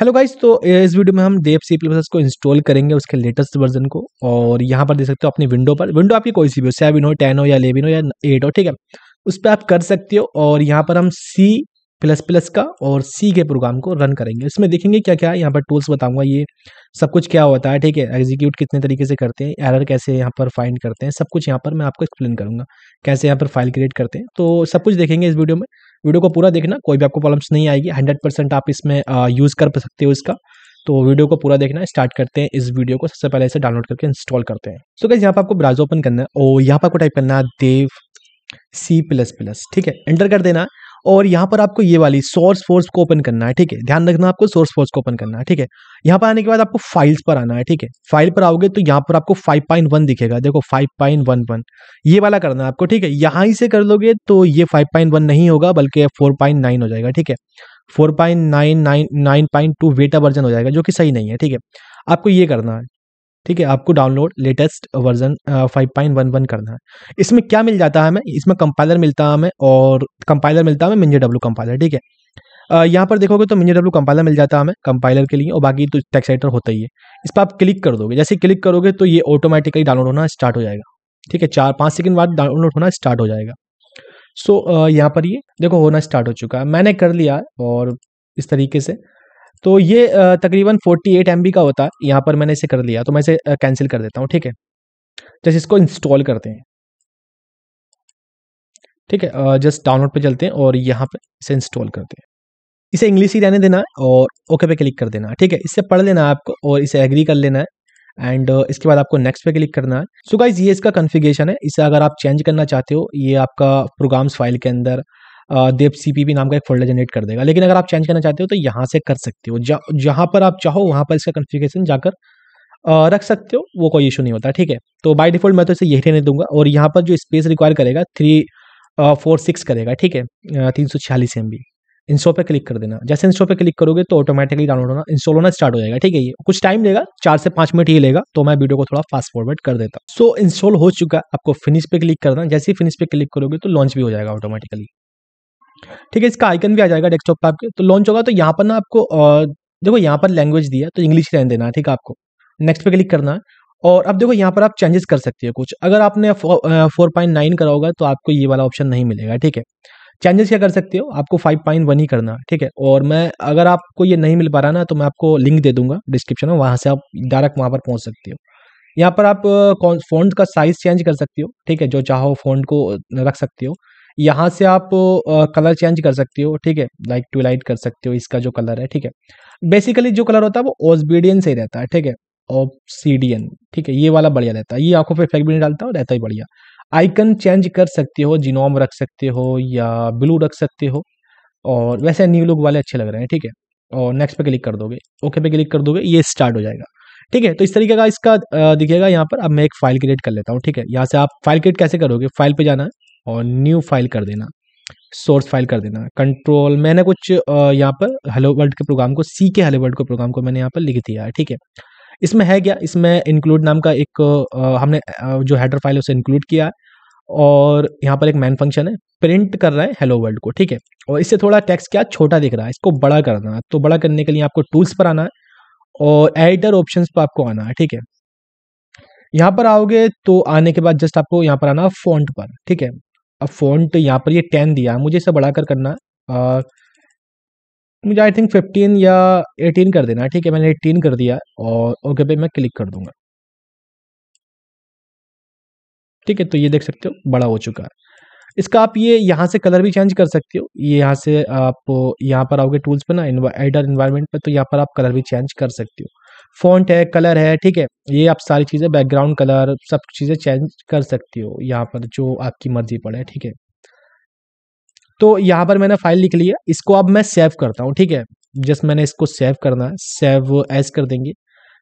hello guys तो इस video में हम देव सी प्लस को इंस्टॉल करेंगे उसके लेटेस्ट वर्जन को और यहाँ पर देख सकते हो अपनी विंडो पर विंडो आपकी कोई सी भी हो सेवन हो टेन हो या इलेवन हो या एट हो ठीक है उस पर आप कर सकते हो और यहाँ पर हम सी प्लस प्लस का और सी के प्रोग्राम को रन करेंगे इसमें देखेंगे क्या क्या यहाँ पर टूल्स बताऊँगा ये सब कुछ क्या होता है ठीक है एग्जीक्यूट कितने तरीके से करते हैं एरर कैसे यहाँ पर फाइंड करते हैं सब कुछ यहाँ पर मैं आपको एक्सप्लेन करूँगा कैसे यहाँ पर फाइल क्रिएट करते हैं तो सब कुछ देखेंगे इस वीडियो में वीडियो को पूरा देखना कोई भी आपको प्रॉब्लम्स नहीं आएगी हंड्रेड परसेंट आप इसमें यूज़ कर सकते हो इसका तो वीडियो को पूरा देखना स्टार्ट करते हैं इस वीडियो को सबसे पहले इसे डाउनलोड करके इंस्टॉल करते हैं सो तो कैसे यहाँ पर आपको ब्राउज ओपन करना है और यहाँ पर आपको टाइप करना है देव सी प्लस प्लस ठीक है एंटर कर देना और यहाँ पर आपको ये वाली सोर्स फोर्स को ओपन करना है ठीक है ध्यान रखना आपको सोर्स फोर्स को ओपन करना है ठीक है यहाँ पर आने के बाद आपको फाइल्स पर आना है ठीक है फाइल पर आओगे तो यहाँ पर आपको फाइव पॉइंट वन दिखेगा देखो फाइव पॉइंट वन वन ये वाला करना है आपको ठीक है यहाँ से कर लोगे तो ये फाइव पॉइंट वन नहीं होगा बल्कि फोर पॉइंट नाइन हो जाएगा ठीक है four point nine nine nine point two beta version हो जाएगा जो कि सही नहीं है ठीक है आपको ये करना है ठीक है आपको download latest version five point one one करना है इसमें क्या मिल जाता है हमें इसमें कंपाइलर मिलता है हमें और कंपाइलर मिलता है मिंजे डब्ल्यू कंपाइलर ठीक है यहाँ पर देखोगे तो मिंजे डब्ल्यू कंपाइलर मिल जाता है हमें कंपाइलर के लिए और बाकी तो टेक्स एडिटर होता ही है इस पर आप क्लिक कर दोगे जैसे क्लिक करोगे तो ये ऑटोमेटिकली डाउनलोड होना स्टार्ट हो जाएगा ठीक है चार पाँच सेकेंड बाद डाउनलोड होना स्टार्ट हो जाएगा सो so, यहाँ पर ये देखो होना स्टार्ट हो चुका है मैंने कर लिया और इस तरीके से तो ये तकरीबन 48 एट का होता है यहाँ पर मैंने इसे कर लिया तो मैं इसे कैंसिल कर देता हूँ ठीक है जैसे इसको इंस्टॉल करते हैं ठीक है जस्ट डाउनलोड पे चलते हैं और यहाँ पे इसे इंस्टॉल करते हैं इसे इंग्लिश ही रहने देना है और ओके पे क्लिक कर देना है ठीक है इससे पढ़ लेना है आपको और इसे एग्री कर लेना है एंड इसके बाद आपको नेक्स्ट पे क्लिक करना है सो so गाइज ये इसका कन्फिगेशन है इसे अगर आप चेंज करना चाहते हो ये आपका प्रोग्राम्स फाइल के अंदर देव सी नाम का एक फोल्डर जनरेट कर देगा लेकिन अगर आप चेंज करना चाहते हो तो यहाँ से कर सकते हो जहाँ पर आप चाहो वहाँ पर इसका कन्फिगेशन जाकर रख सकते हो वो कोई इशू नहीं होता ठीक है तो बाय डिफॉल्ट मैं तो इसे यही रहने दूंगा और यहाँ पर जो स्पेस रिक्वायर करेगा थ्री फोर सिक्स करेगा ठीक है तीन सौ छियालीस एम बी इंस्टॉल पर क्लिक कर देना जैसे इंस्टॉल पर क्लिक करोगे तो ऑटोमेटिकली डाउनलोड होना इंस्टॉल होना स्टार्ट हो जाएगा ठीक है ये कुछ टाइम लेगा चार से पाँच मिनट ही लेगा तो मैं वीडियो को थोड़ा फास्ट फॉरवर्ड कर देता हूँ सो इंस्टॉल हो चुका आपको फिनिश पे क्लिक करना जैसे ही फिनिश पे क्लिक करोगे तो लॉन्च भी हो जाएगा ऑटोमेटिकली ठीक है इसका आइकन भी आ जाएगा डेस्कटॉप पर आपके तो लॉन्च होगा तो यहाँ पर ना आपको देखो यहाँ पर लैंग्वेज दिया तो इंग्लिश रहने देना है ठीक है आपको नेक्स्ट पे क्लिक करना है और अब देखो यहाँ पर आप चेंजेस कर सकते हो कुछ अगर आपने फोर पॉइंट नाइन करा होगा तो आपको ये वाला ऑप्शन नहीं मिलेगा ठीक है चेंजेस क्या कर सकते हो आपको फाइव पॉइंट वन ही करना है ठीक है और मैं अगर आपको ये नहीं मिल पा रहा ना तो मैं आपको लिंक दे दूंगा डिस्क्रिप्शन में वहाँ से आप डायरेक्ट वहाँ पर पहुँच सकते हो यहाँ पर आप फोन का साइज़ चेंज कर सकते हो ठीक है जो चाहो फोन को रख सकते हो यहाँ से आप कलर चेंज कर सकते हो ठीक है लाइक टू लाइट कर सकते हो इसका जो कलर है ठीक है बेसिकली जो कलर होता है वो ओसबीडियन से ही रहता है ठीक है ओबसीडियन ठीक है ये वाला बढ़िया रहता है ये आंखों पे इफेक्ट भी नहीं डालता और रहता ही बढ़िया आइकन चेंज कर सकते हो जिनोम रख सकते हो या ब्लू रख सकते हो और वैसे न्यू लुक वाले अच्छे लग रहे हैं ठीक है और नेक्स्ट पे क्लिक कर दोगे ओके पे क्लिक कर दोगे ये स्टार्ट हो जाएगा ठीक है तो इस तरीके का इसका दिखेगा यहाँ पर अब मैं एक फाइल क्रिएट कर लेता हूँ ठीक है यहाँ से आप फाइल क्रिएट कैसे करोगे फाइल पे जाना है और न्यू फाइल कर देना सोर्स फाइल कर देना कंट्रोल मैंने कुछ यहाँ पर हेलो वर्ल्ड के प्रोग्राम को सी के हेलो वर्ल्ड के प्रोग्राम को मैंने यहाँ पर लिख दिया है ठीक है इसमें है क्या इसमें इंक्लूड नाम का एक हमने जो हैडर फाइल है उसे इंक्लूड किया है और यहाँ पर एक मैन फंक्शन है प्रिंट कर रहा है हेलो वर्ल्ड को ठीक है और इससे थोड़ा टेक्स्ट क्या छोटा दिख रहा है इसको बड़ा करना है तो बड़ा करने के लिए आपको टूल्स पर आना है और एडिटर ऑप्शन पर आपको आना है ठीक है यहाँ पर आओगे तो आने के बाद जस्ट आपको यहाँ पर आना फॉन्ट पर ठीक है अब फॉन्ट यहाँ पर ये टेन दिया है मुझे इसे बढ़ाकर करना और मुझे आई थिंक फिफ्टीन या एटीन कर देना ठीक है मैंने एटीन कर दिया और ओके पे मैं क्लिक कर दूंगा ठीक है तो ये देख सकते हो बड़ा हो चुका है इसका आप ये यहाँ से कलर भी चेंज कर सकते हो ये यहाँ से आप यहाँ पर आओगे टूल्स पे ना एडर इन्वायरमेंट पे तो यहाँ पर आप कलर भी चेंज कर सकते हो फॉन्ट है कलर है ठीक है ये आप सारी चीज़ें बैकग्राउंड कलर सब चीज़ें चेंज कर सकती हो यहाँ पर जो आपकी मर्जी पड़े ठीक है तो यहाँ पर मैंने फाइल लिख ली है इसको अब मैं सेव करता हूँ ठीक है जस्ट मैंने इसको सेव करना है सेव एज कर देंगे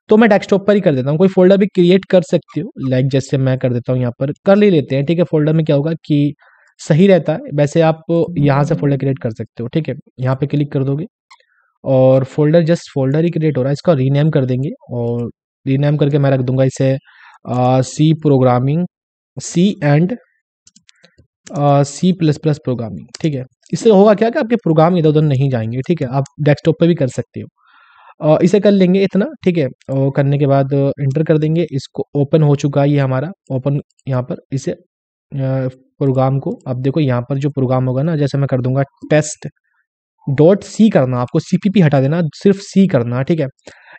तो मैं डेस्कटॉप पर ही कर देता हूँ कोई फोल्डर भी क्रिएट कर सकती हो लाइक जैसे मैं कर देता हूँ यहाँ पर कर ले लेते हैं ठीक है फोल्डर में क्या होगा कि सही रहता है वैसे आप यहाँ से फोल्डर क्रिएट कर सकते हो ठीक है यहाँ पे क्लिक कर दोगे और फोल्डर जस्ट फोल्डर ही क्रिएट हो रहा है इसका रीनेम कर देंगे और रीनेम करके मैं रख दूंगा इसे C programming C and C plus plus programming ठीक है इससे होगा क्या कि आपके प्रोग्राम इधर उधर नहीं जाएंगे ठीक है आप डेस्कटॉप पे भी कर सकते हो uh, इसे कर लेंगे इतना ठीक है और करने के बाद इंटर कर देंगे इसको ओपन हो चुका है ये हमारा ओपन यहाँ पर इसे प्रोग्राम को अब देखो यहाँ पर जो प्रोग्राम होगा ना जैसे मैं कर दूंगा टेस्ट डॉट सी करना आपको सीपीपी हटा देना सिर्फ सी करना ठीक है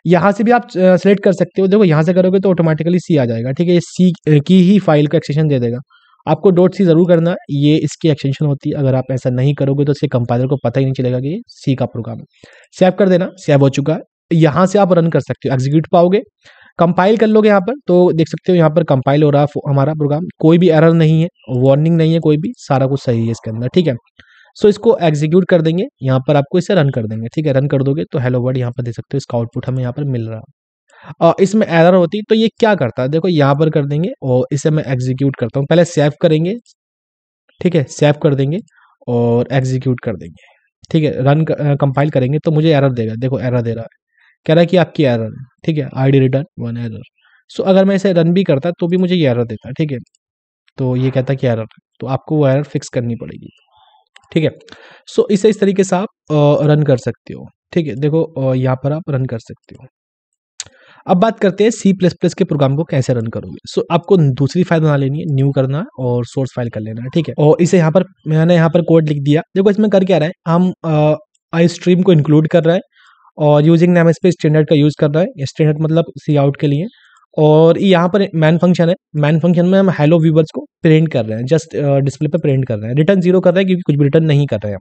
यहाँ से भी आप सेलेक्ट कर सकते हो देखो यहाँ से करोगे तो ऑटोमेटिकली सी आ जाएगा ठीक है ये सी की ही फाइल का एक्सटेंशन दे देगा आपको डॉट सी ज़रूर करना ये इसकी एक्सटेंशन होती है अगर आप ऐसा नहीं करोगे तो इसके कंपाइलर को पता ही नहीं चलेगा कि सी का प्रोग्राम है सेव कर देना सेव हो चुका है यहाँ से आप रन कर सकते हो एग्जीक्यूट पाओगे कंपाइल कर लोगे यहाँ पर तो देख सकते हो यहाँ पर कंपाइल हो रहा हमारा प्रोग्राम कोई भी एरर नहीं है वार्निंग नहीं है कोई भी सारा कुछ सही है इसके अंदर ठीक है सो इसको एग्जीक्यूट कर देंगे यहाँ पर आपको इसे रन कर देंगे ठीक है रन कर दोगे तो हेलो वर्ड यहाँ पर दे सकते हो इसका आउटपुट हमें यहाँ पर मिल रहा और इसमें एरर होती तो ये क्या करता है देखो यहाँ पर कर देंगे और इसे मैं एग्जीक्यूट करता हूँ पहले सेव करेंगे ठीक है सेव कर देंगे और एग्जीक्यूट कर देंगे ठीक है रन कंपाइल करेंगे तो मुझे एरर देगा देखो एरर दे रहा है कह रहा है कि आपकी एरर ठीक है I D return one error so अगर मैं इसे रन भी करता तो भी मुझे ये एरर देता ठीक है तो ये कहता कि एरर तो आपको वो एरर फिक्स करनी पड़ेगी ठीक है सो इसे इस तरीके से आप रन कर सकते हो ठीक है देखो यहाँ पर आप रन कर सकते हो अब बात करते हैं सी प्लस प्लस के प्रोग्राम को कैसे रन करोगे सो so, आपको दूसरी फाइल बना लेनी है न्यू करना और सोर्स फाइल कर लेना है ठीक है और इसे यहाँ पर मैंने यहाँ पर कोड लिख दिया देखो इसमें कर क्या रहा है हम आई स्ट्रीम को इंक्लूड कर रहा है और यूजिंग नेम स्पेस स्टैंडर्ड का यूज़ कर रहा है स्टैंडर्ड मतलब सी आउट के लिए और यहाँ पर मैन फंक्शन है मैन फंक्शन में हम हेलो व्यूवर्स को प्रिंट कर रहे हैं जस्ट डिस्प्ले uh, पे प्रिंट कर रहे हैं रिटर्न जीरो कर रहे हैं क्योंकि कुछ भी रिटर्न नहीं कर रहे हैं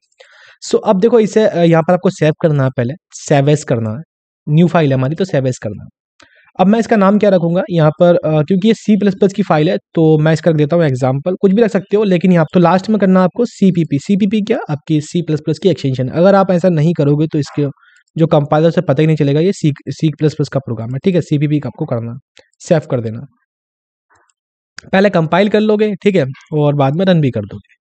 सो अब देखो इसे uh, यहाँ पर आपको सेव करना है पहले सेवेस करना है न्यू फाइल है हमारी तो सेवेस करना है अब मैं इसका नाम क्या रखूंगा यहाँ पर आ, uh, क्योंकि ये सी प्लस प्लस की फाइल है तो मैं इसका रख देता हूँ एग्जाम्पल कुछ भी रख सकते हो लेकिन यहाँ तो लास्ट में करना आपको C P P C P P क्या आपकी सी प्लस प्लस की एक्सटेंशन अगर आप ऐसा नहीं करोगे तो इसके जो कंपाइलर से पता ही नहीं चलेगा ये सी प्लस प्लस का प्रोग्राम है ठीक है सी पी आपको करना सेव कर देना पहले कंपाइल कर लोगे ठीक है और बाद में रन भी कर दोगे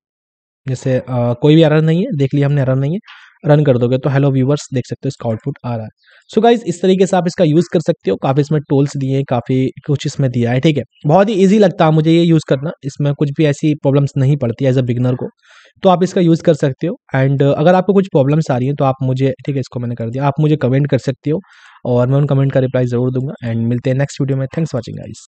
जैसे आ, कोई भी एरर नहीं है देख लिया हमने एरर नहीं है रन कर दोगे तो हेलो व्यूवर्स देख सकते हो इसका आउटपुट आ रहा है सो so गाइज इस तरीके से आप इसका यूज़ कर सकते हो काफ़ी इसमें टोल्स दिए हैं काफ़ी कुछ इसमें दिया है ठीक है बहुत ही ईजी लगता है मुझे ये यूज़ करना इसमें कुछ भी ऐसी प्रॉब्लम्स नहीं पड़ती एज अ बिगनर को तो आप इसका यूज़ कर सकते हो एंड अगर आपको कुछ प्रॉब्लम्स आ रही हैं तो आप मुझे ठीक है इसको मैंने कर दिया आप मुझे कमेंट कर सकते हो और मैं उन कमेंट का रिप्लाई ज़रूर दूंगा एंड मिलते हैं नेक्स्ट वीडियो में थैंक्स वॉचिंग गाइज़